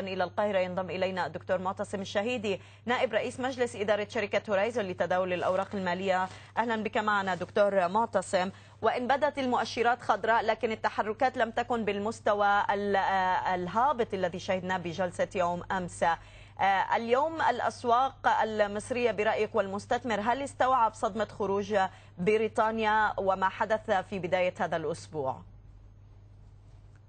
إلى القاهرة ينضم إلينا الدكتور معتصم الشهيدي نائب رئيس مجلس إدارة شركة هورايزون لتداول الأوراق المالية أهلا بك معنا دكتور معتصم وإن بدت المؤشرات خضراء لكن التحركات لم تكن بالمستوى آه، الهابط الذي شهدناه بجلسة يوم أمس آه، اليوم الأسواق المصرية برأيك والمستثمر هل استوعب صدمة خروج بريطانيا وما حدث في بداية هذا الأسبوع؟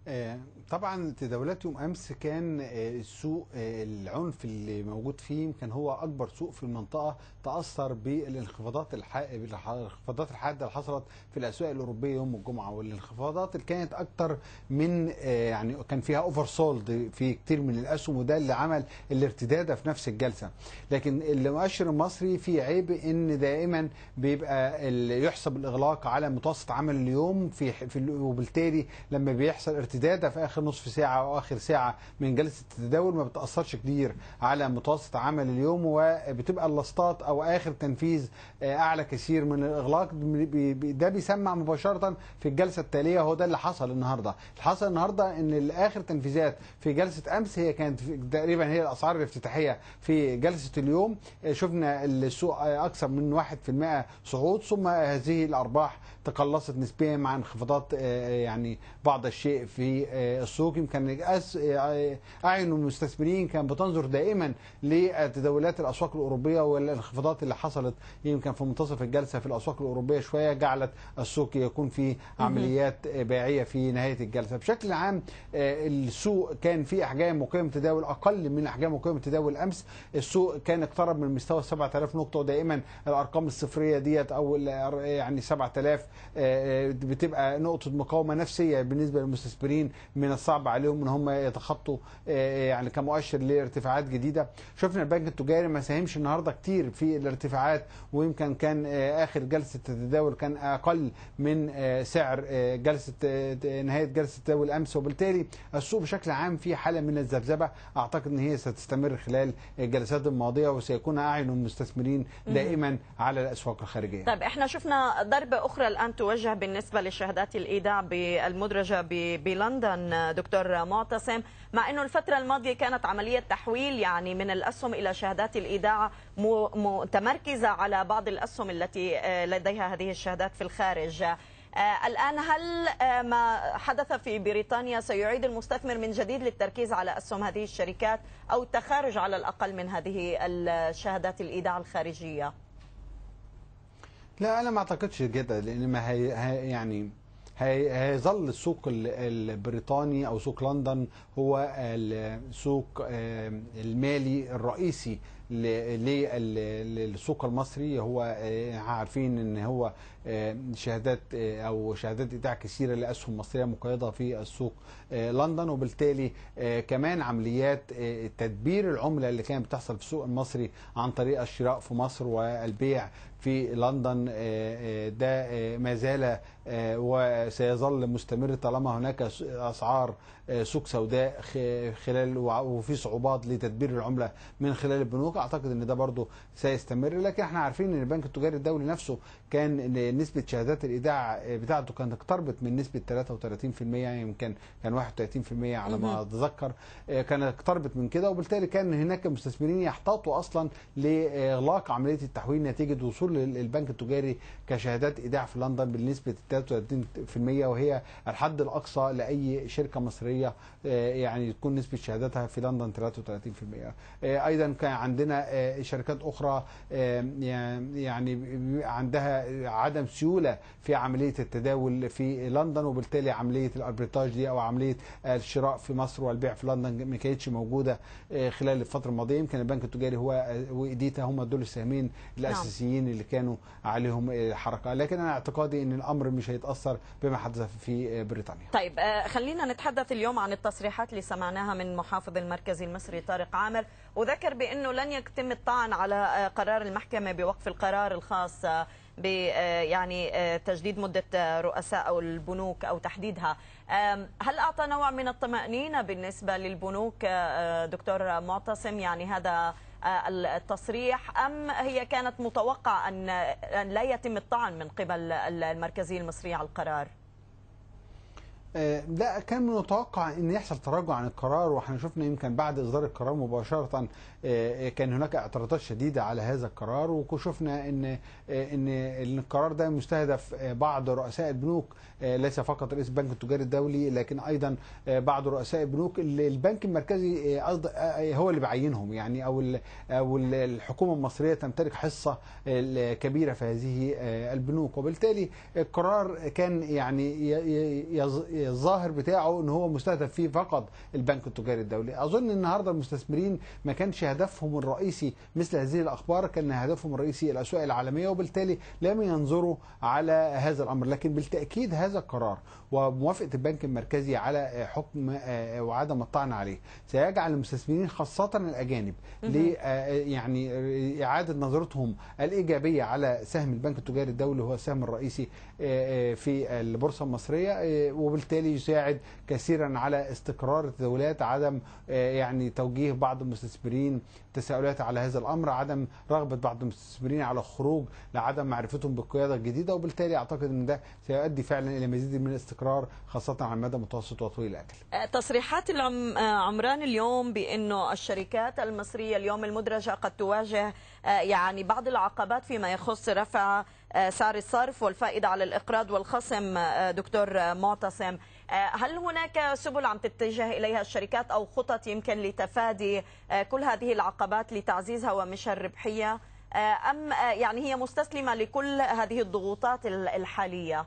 آه، طبعا تداولاتهم امس كان آه، السوق آه، العنف اللي موجود فيه كان هو اكبر سوق في المنطقه تاثر بالانخفاضات الانخفاضات الحاده اللي حصلت في الاسواق الاوروبيه يوم الجمعه والانخفاضات اللي كانت اكتر من آه، يعني كان فيها اوفر سولد في كتير من الاسهم وده اللي عمل الارتداده في نفس الجلسه لكن المؤشر المصري في عيب ان دائما بيبقى يحسب الاغلاق على متوسط عمل اليوم في, وبالتالي لما بيحصل ارتداده في اخر نصف ساعه او اخر ساعه من جلسه التداول ما بتاثرش كتير على متوسط عمل اليوم وبتبقى اللاستات او اخر تنفيذ آه، اعلى كثير من الاغلاق ده بيسمع مباشره في الجلسه التاليه هو ده اللي حصل النهارده اللي حصل النهارده ان اخر تنفيذات في جلسه امس هي كانت تقريبا هي الاسعار الافتتاحيه في جلسه اليوم آه، شفنا السوق آه، اكثر من 1% صعود ثم هذه الارباح تقلصت نسبيا مع انخفاضات يعني بعض الشيء في السوق يمكن آه، أعين المستثمرين كان بتنظر دائما لتداولات الأسواق الأوروبية والانخفاضات اللي حصلت يمكن في منتصف الجلسة في الأسواق الأوروبية شوية جعلت السوق يكون في عمليات بيعية في نهاية الجلسة بشكل عام آه، السوق كان في أحجام وقيم تداول أقل من أحجام وقيم تداول أمس السوق كان اقترب من مستوى 7000 نقطة ودائما الأرقام الصفرية ديت أو يعني 7000 آه، بتبقى نقطة مقاومة نفسية بالنسبة للمستثمرين من الصعب عليهم ان هم يتخطوا آه، آه، يعني كمؤشر لارتفاعات جديده شفنا البنك التجاري ما ساهمش النهارده كتير في الارتفاعات ويمكن كان آه، اخر جلسه التداول كان اقل من سعر جلسه نهايه جلسه تداول امس وبالتالي السوق بشكل عام في حاله من الذبذبه اعتقد ان هي ستستمر خلال الجلسات الماضيه وسيكون اعين المستثمرين دائما على الاسواق الخارجيه. طيب احنا شفنا ضربه اخرى الان توجه بالنسبه لشهادات الايداع بالمدرجه بلندن دكتور معتصم مع انه الفتره الماضيه كانت عمليه تحويل يعني من الاسهم الى شهادات الايداع متمركزه على بعض الاسهم التي آه، لديها هذه الشهادات في الخارج آه، الآن هل آه، ما حدث في بريطانيا سيعيد المستثمر من جديد للتركيز على أسهم هذه الشركات أو التخارج على الأقل من هذه الشهادات الإيداع الخارجية؟ لا أنا ما أعتقدش كده لأن ما هي يعني هيظل السوق البريطاني او سوق لندن هو السوق المالي الرئيسي للسوق المصري هو آه، عارفين ان هو آه، شهادات آه، او شهادات ايداع كثيره لاسهم مصريه مقيده في السوق لندن وبالتالي كمان عمليات تدبير العمله اللي كانت بتحصل في السوق المصري عن طريق الشراء في مصر والبيع في لندن ده ما زال وسيظل مستمر طالما هناك اسعار سوق سوداء خلال وفي صعوبات لتدبير العمله من خلال البنوك اعتقد ان ده برضه سيستمر لكن احنا عارفين ان البنك التجاري الدولي نفسه كان نسبه شهادات الايداع آه، بتاعته كانت اقتربت من نسبه 33% يعني يمكن كان 31% على ما اتذكر آه، كان اقتربت من كده وبالتالي كان هناك مستثمرين يحتاطوا اصلا لاغلاق عمليه التحويل نتيجه وصول البنك التجاري كشهادات ايداع في لندن بنسبه 33% وهي الحد الاقصى لاي شركه مصريه آه، يعني تكون نسبه شهاداتها في لندن 33% ايضا كان عندنا عندنا آه، شركات اخرى آه، يعني عندها عدم سيوله في عمليه التداول في لندن وبالتالي عمليه الاربيتاج دي او عمليه الشراء في مصر والبيع في لندن ما كانتش موجوده آه، خلال الفتره الماضيه يمكن البنك التجاري هو وايديتا هم دول السهمين نعم. الاساسيين اللي كانوا عليهم حركه لكن انا اعتقادي ان الامر مش هيتاثر بما حدث في بريطانيا طيب خلينا نتحدث اليوم عن التصريحات اللي سمعناها من محافظ المركز المصري طارق عامر وذكر بانه لن يتم الطعن على آه، قرار المحكمة بوقف القرار الخاص آه، ب آه، يعني تجديد مدة رؤساء أو البنوك أو تحديدها هل أعطى نوع من الطمأنينة بالنسبة للبنوك دكتور معتصم يعني هذا التصريح أم هي كانت متوقعه أن لا يتم الطعن من قبل المركزية المصرية على القرار؟ آه، لا كان متوقع ان يحصل تراجع عن القرار واحنا شفنا يمكن بعد اصدار القرار مباشره آه، آه، كان هناك اعتراضات شديده على هذا القرار وشفنا ان ان القرار ده مستهدف بعض رؤساء البنوك ليس فقط رئيس البنك التجاري الدولي لكن ايضا بعض رؤساء البنوك اللي البنك المركزي هو اللي بعينهم يعني او او الحكومه المصريه تمتلك حصه كبيره في هذه البنوك وبالتالي القرار كان يعني الظاهر بتاعه ان هو مستهدف فيه فقط البنك التجاري الدولي اظن النهارده المستثمرين ما كانش هدفهم الرئيسي مثل هذه الاخبار كان هدفهم الرئيسي الاسواق العالميه وبالتالي لم ينظروا على هذا الامر لكن بالتاكيد هذا القرار وموافقه البنك المركزي على حكم آه، وعدم الطعن عليه سيجعل المستثمرين خاصه الاجانب ل آه، يعني اعاده نظرتهم الايجابيه على سهم البنك التجاري الدولي هو السهم الرئيسي آه، في البورصه المصريه وبالتالي وبالتالي يساعد كثيرا على استقرار التداولات عدم آه، يعني توجيه بعض المستثمرين تساؤلات على هذا الامر عدم رغبه بعض المستثمرين على الخروج لعدم معرفتهم بالقياده الجديده وبالتالي اعتقد ان ده سيؤدي فعلا الى مزيد من الاستقرار خاصه على المدى المتوسط وطويل الاجل. آه، تصريحات آه، عمران اليوم بانه الشركات المصريه اليوم المدرجه قد تواجه يعني بعض العقبات فيما يخص رفع آه، سعر الصرف والفائدة على الإقراض والخصم آه، دكتور معتصم آه، هل هناك سبل عم تتجه إليها الشركات أو خطط يمكن لتفادي كل هذه العقبات لتعزيز هوامشها الربحية أم يعني هي مستسلمة لكل هذه الضغوطات الحالية؟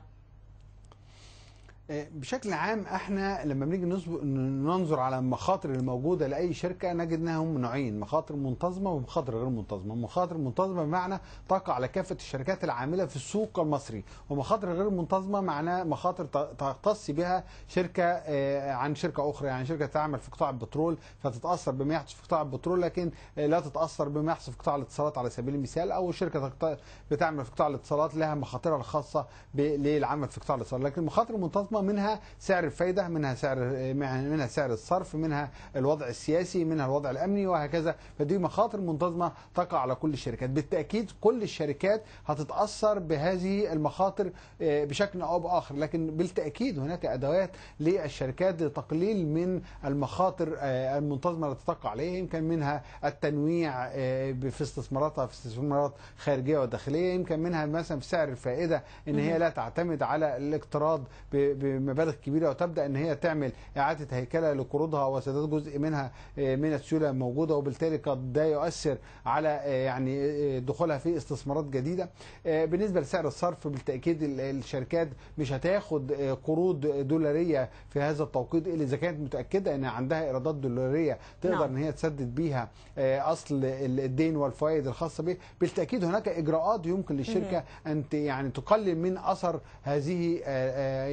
بشكل عام احنا لما بنيجي ننظر على المخاطر الموجوده لاي شركه نجد انها هم نوعين مخاطر منتظمه ومخاطر غير منتظمه مخاطر منتظمه بمعنى تقع على كافه الشركات العامله في السوق المصري ومخاطر غير منتظمه معناه مخاطر تختص بها شركه آه، عن شركه اخرى يعني شركه تعمل في قطاع البترول فتتاثر بما يحدث في قطاع البترول لكن آه، لا تتاثر بما يحدث في قطاع الاتصالات على سبيل المثال او شركه بتعمل في قطاع الاتصالات لها مخاطرها الخاصه للعمل في قطاع الاتصالات لكن المخاطر المنتظمه الخصمة منها سعر الفايدة منها سعر منها سعر الصرف منها الوضع السياسي منها الوضع الأمني وهكذا فدي مخاطر منتظمة تقع على كل الشركات بالتأكيد كل الشركات هتتأثر بهذه المخاطر آه، بشكل أو بآخر لكن بالتأكيد هناك أدوات للشركات لتقليل من المخاطر آه، المنتظمة التي تقع عليها يمكن منها التنويع آه، في استثماراتها في استثمارات خارجية وداخلية يمكن منها مثلا في سعر الفائدة إن هي لا تعتمد على الاقتراض ب بمبالغ كبيرة وتبدأ ان هي تعمل اعادة هيكلة لقروضها وسداد جزء منها آه، من السيولة الموجودة وبالتالي قد ده يؤثر على آه، يعني آه، دخولها في استثمارات جديدة بالنسبة لسعر الصرف بالتأكيد الشركات مش هتاخد قروض دولارية في هذا التوقيت الا اذا كانت متأكدة ان عندها ايرادات دولارية تقدر نعم. ان هي تسدد بيها اصل الدين والفوائد الخاصة به بالتأكيد هناك اجراءات يمكن للشركة ان يعني تقلل من اثر هذه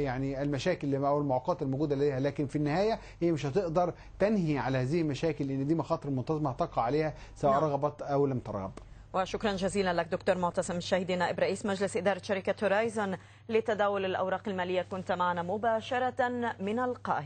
يعني المشاكل او المعوقات الموجوده لديها لكن في النهايه هي مش هتقدر تنهي على هذه المشاكل لان دي مخاطر منتظمه تقع عليها سواء نعم. رغبت او لم ترغب وشكرا جزيلا لك دكتور معتصم الشهيدي نائب رئيس مجلس إدارة شركة هورايزون لتداول الأوراق المالية كنت معنا مباشرة من القاهرة